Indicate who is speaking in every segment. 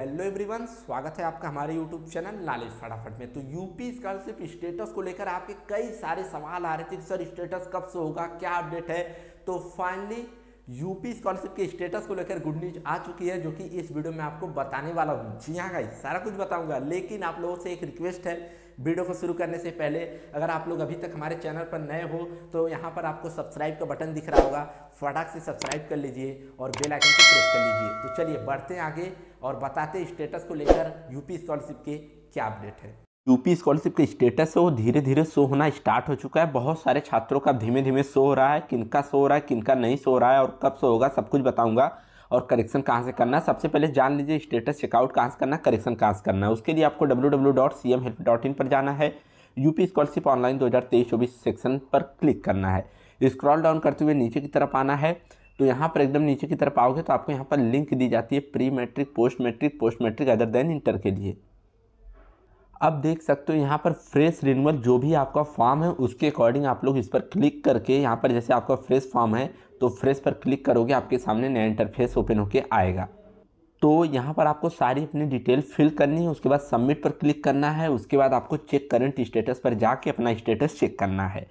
Speaker 1: hello everyone स्वागत है आपका हमारे यूट्यूब चैनल नॉलेज फटाफट में तो यूपी स्कॉलरशिप स्टेटस को लेकर आपके कई सारे सवाल आ रहे थे सर स्टेटस कब से होगा क्या अपडेट है तो फाइनली यूपी स्कॉलरशिप के स्टेटस को लेकर गुड न्यूज आ चुकी है जो कि इस वीडियो में आपको बताने वाला हूँ जी हाँ भाई सारा कुछ बताऊंगा लेकिन आप लोगों से एक रिक्वेस्ट है वीडियो को शुरू करने से पहले अगर आप लोग अभी तक हमारे चैनल पर नए हो तो यहाँ पर आपको सब्सक्राइब का बटन दिख रहा होगा फटाक से सब्सक्राइब कर लीजिए और बेल आइकन को प्रेस कर लीजिए तो चलिए बढ़ते आगे और बताते स्टेटस को लेकर यूपी स्कॉलरशिप के क्या अपडेट है यूपी स्कॉलरशिप का स्टेटस है वो धीरे धीरे शो होना स्टार्ट हो चुका है बहुत सारे छात्रों का धीमे धीमे शो हो रहा है किनका शो हो रहा है किनका नहीं शो हो रहा है और कब शो होगा सब कुछ बताऊंगा और करेक्शन कहाँ से करना है सबसे पहले जान लीजिए स्टेटस चेकआउट कहाँ से करना है करेक्शन कहाँ से करना है उसके लिए आपको डब्ल्यू पर जाना है यूपी स्कॉलरशिप ऑनलाइन दो हज़ार सेक्शन पर क्लिक करना है स्क्रॉल डाउन करते हुए नीचे की तरफ आना है तो यहाँ पर एकदम नीचे की तरफ आओगे तो आपको यहाँ पर लिंक दी जाती है pre matric post matric post matric other than inter के लिए अब देख सकते हो यहाँ पर फ्रेश रिन्यूअल जो भी आपका फॉर्म है उसके अकॉर्डिंग आप लोग इस पर क्लिक करके यहाँ पर जैसे आपका फ्रेश फॉर्म है तो फ्रेश पर क्लिक करोगे आपके सामने नया इंटरफेस ओपन होकर आएगा तो यहाँ पर आपको सारी अपनी डिटेल फिल करनी है उसके बाद सबमिट पर क्लिक करना है उसके बाद आपको चेक करंट स्टेटस पर जाके अपना स्टेटस चेक करना है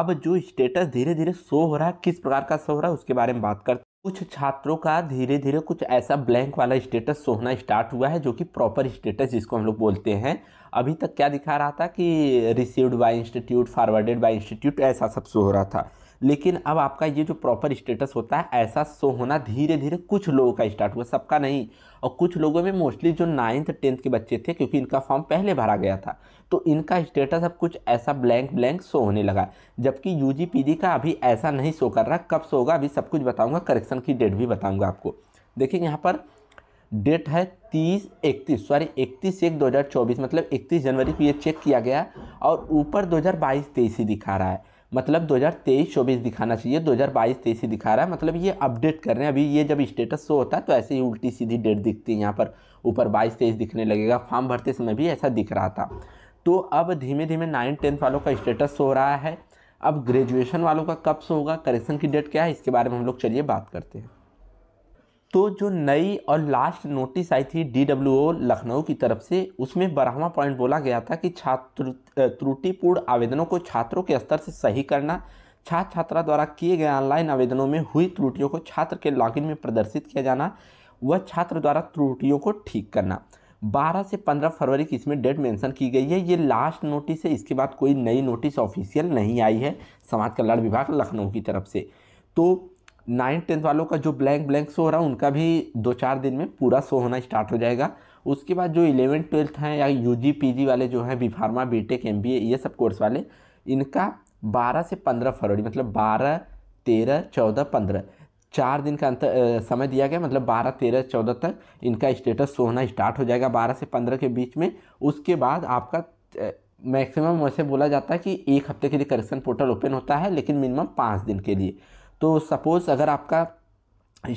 Speaker 1: अब जो स्टेटस धीरे धीरे शो हो रहा है किस प्रकार का शो हो रहा है उसके बारे में बात करते कुछ छात्रों का धीरे धीरे कुछ ऐसा ब्लैंक वाला स्टेटस सोहना स्टार्ट हुआ है जो कि प्रॉपर स्टेटस जिसको हम लोग बोलते हैं अभी तक क्या दिखा रहा था कि received by institute forwarded by institute ऐसा सब सो हो रहा था लेकिन अब आपका ये जो प्रॉपर स्टेटस होता है ऐसा शो होना धीरे धीरे कुछ लोगों का स्टार्ट हुआ सबका नहीं और कुछ लोगों में मोस्टली जो नाइन्थ टेंथ के बच्चे थे क्योंकि इनका फॉर्म पहले भरा गया था तो इनका स्टेटस अब कुछ ऐसा ब्लैंक ब्लैंक शो होने लगा जबकि यू जी का अभी ऐसा नहीं शो कर रहा कब शो होगा अभी सब कुछ बताऊँगा करेक्शन की डेट भी बताऊँगा आपको देखिए यहाँ पर डेट है तीस इकतीस सॉरी इकतीस एक दो हजार चौबीस मतलब इकतीस जनवरी को ये चेक किया गया और ऊपर दो हज़ार बाईस तेईस ही दिखा रहा है मतलब 2023-24 दिखाना चाहिए 2022-23 ही दिखा रहा है मतलब ये अपडेट कर रहे हैं अभी ये जब स्टेटस शो होता है तो ऐसे ही उल्टी सीधी डेट दिखती है यहाँ पर ऊपर 22 तेईस दिखने लगेगा फॉर्म भरते समय भी ऐसा दिख रहा था तो अब धीमे धीमे नाइन टेंथ वालों का स्टेटस शो रहा है अब ग्रेजुएशन वालों का कब शो होगा करेक्शन की डेट क्या है इसके बारे में हम लोग चलिए बात करते हैं तो जो नई और लास्ट नोटिस आई थी डी लखनऊ की तरफ से उसमें बारहवा पॉइंट बोला गया था कि छात्र त्रुटिपूर्ण आवेदनों को छात्रों के स्तर से सही करना छात्र छात्रा द्वारा किए गए ऑनलाइन आवेदनों में हुई त्रुटियों को छात्र के लॉगिन में प्रदर्शित किया जाना व छात्र द्वारा त्रुटियों को ठीक करना 12 से 15 फरवरी की इसमें डेट मेंशन की गई है ये लास्ट नोटिस है इसके बाद कोई नई नोटिस ऑफिशियल नहीं आई है समाज कल्याण विभाग लखनऊ की तरफ से तो नाइन्थ टेंथ वालों का जो ब्लैंक ब्लैंक शो हो रहा है उनका भी दो चार दिन में पूरा शो होना स्टार्ट हो जाएगा उसके बाद जो इलेवन ट्वेल्थ हैं या यू जी पी जी वाले जो हैं B pharma B tech M B A ये सब कोर्स वाले इनका बारह से पंद्रह फरवरी मतलब बारह तेरह चौदह पंद्रह चार दिन का अंतर समय दिया गया मतलब बारह तेरह चौदह तक इनका स्टेटस होना स्टार्ट हो जाएगा बारह से पंद्रह के बीच में उसके बाद आपका मैक्सिमम वैसे बोला जाता है कि एक हफ्ते के लिए करेक्शन पोर्टल ओपन होता है लेकिन मिनिमम पाँच दिन के लिए तो सपोज़ अगर आपका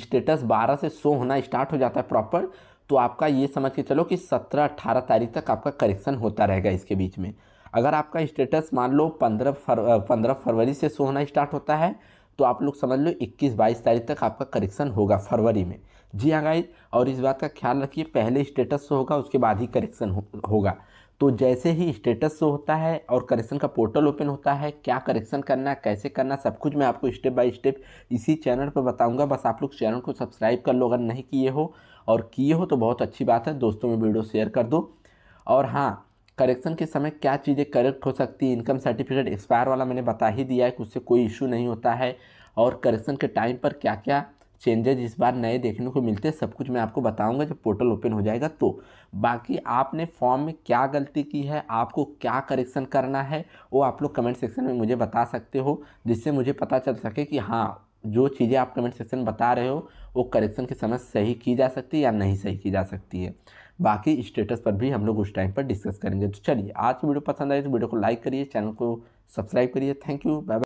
Speaker 1: स्टेटस 12 से 100 होना स्टार्ट हो जाता है प्रॉपर तो आपका ये समझ के चलो कि 17-18 तारीख तक आपका करेक्शन होता रहेगा इसके बीच में अगर आपका स्टेटस मान लो 15 फर पंद्रह फरवरी से 100 होना स्टार्ट होता है तो आप लोग समझ लो 21-22 तारीख तक आपका करेक्शन होगा फरवरी में जी हाँ गाइज और इस बात का ख्याल रखिए पहले स्टेटस होगा उसके बाद ही करेक्शन हो, होगा तो जैसे ही स्टेटस शो होता है और करेक्शन का पोर्टल ओपन होता है क्या करेक्शन करना है कैसे करना सब कुछ मैं आपको स्टेप बाय स्टेप इसी चैनल पर बताऊंगा बस आप लोग चैनल को सब्सक्राइब कर लो अगर नहीं किए हो और किए हो तो बहुत अच्छी बात है दोस्तों में वीडियो शेयर कर दो और हाँ करेक्शन के समय क्या चीज़ें करेक्ट हो सकती है इनकम सर्टिफिकेट एक्सपायर वाला मैंने बता ही दिया है कि उससे कोई इशू नहीं होता है और करेक्शन के टाइम पर क्या क्या चेंजेज इस बार नए देखने को मिलते हैं सब कुछ मैं आपको बताऊंगा जब पोर्टल ओपन हो जाएगा तो बाकी आपने फॉर्म में क्या गलती की है आपको क्या करेक्शन करना है वो आप लोग कमेंट सेक्शन में मुझे बता सकते हो जिससे मुझे पता चल सके कि हाँ जो चीज़ें आप कमेंट सेक्शन में बता रहे हो वो करेक्शन के समय सही की जा सकती है या नहीं सही की जा सकती है बाकी स्टेटस पर भी हम लोग उस टाइम पर डिस्कस करेंगे तो चलिए आज की वीडियो पसंद आई तो वीडियो को लाइक करिए चैनल को सब्सक्राइब करिए थैंक यू बाय